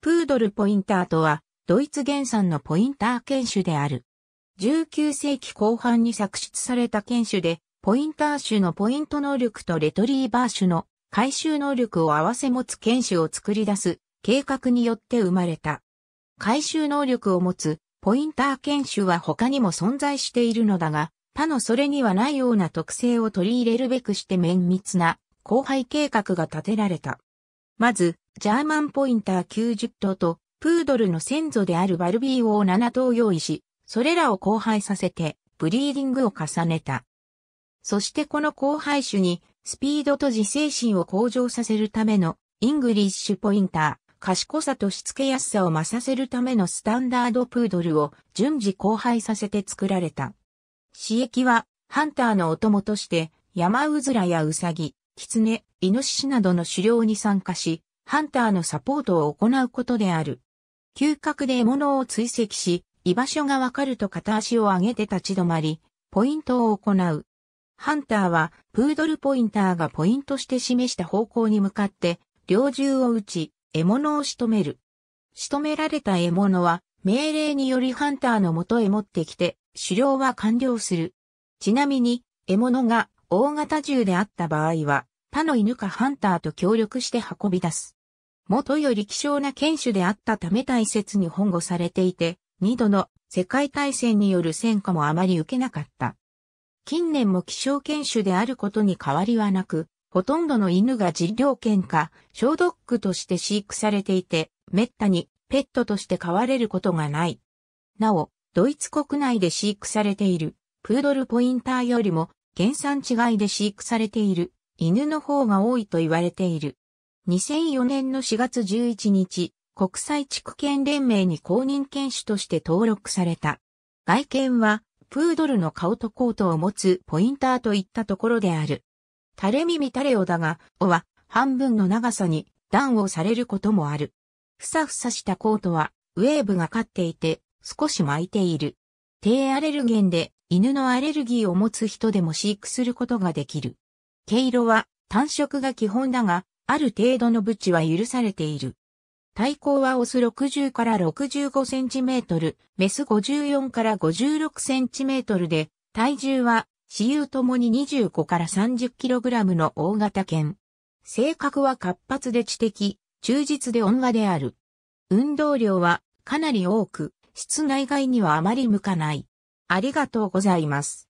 プードルポインターとは、ドイツ原産のポインター犬種である。19世紀後半に作出された犬種で、ポインター種のポイント能力とレトリーバー種の回収能力を合わせ持つ犬種を作り出す計画によって生まれた。回収能力を持つポインター犬種は他にも存在しているのだが、他のそれにはないような特性を取り入れるべくして綿密な交配計画が立てられた。まず、ジャーマンポインター90頭と、プードルの先祖であるバルビーを7頭用意し、それらを交配させて、ブリーディングを重ねた。そしてこの交配種に、スピードと自制心を向上させるための、イングリッシュポインター、賢さとしつけやすさを増させるためのスタンダードプードルを順次交配させて作られた。刺激は、ハンターのお供として、山うずらやうさぎ、狐、イノシシなどの狩猟に参加し、ハンターのサポートを行うことである。嗅覚で獲物を追跡し、居場所がわかると片足を上げて立ち止まり、ポイントを行う。ハンターは、プードルポインターがポイントして示した方向に向かって、猟銃を撃ち、獲物を仕留める。仕留められた獲物は、命令によりハンターの元へ持ってきて、狩猟は完了する。ちなみに、獲物が大型銃であった場合は、他の犬かハンターと協力して運び出す。元より希少な剣種であったため大切に保護されていて、二度の世界大戦による戦果もあまり受けなかった。近年も希少犬種であることに変わりはなく、ほとんどの犬が治療犬か、小ドッグとして飼育されていて、滅多にペットとして飼われることがない。なお、ドイツ国内で飼育されている、プードルポインターよりも、原産地外で飼育されている、犬の方が多いと言われている。2004年の4月11日、国際地区犬連盟に公認犬種として登録された。外見は、プードルの顔とコートを持つポインターといったところである。垂れ耳タレオだが、尾は半分の長さに段をされることもある。ふさふさしたコートは、ウェーブがかっていて、少し巻いている。低アレルゲンで、犬のアレルギーを持つ人でも飼育することができる。毛色は単色が基本だが、ある程度のブチは許されている。体高はオス60から65センチメートル、メス54から56センチメートルで、体重は、私有ともに25から30キログラムの大型犬。性格は活発で知的、忠実で温和である。運動量はかなり多く、室内外にはあまり向かない。ありがとうございます。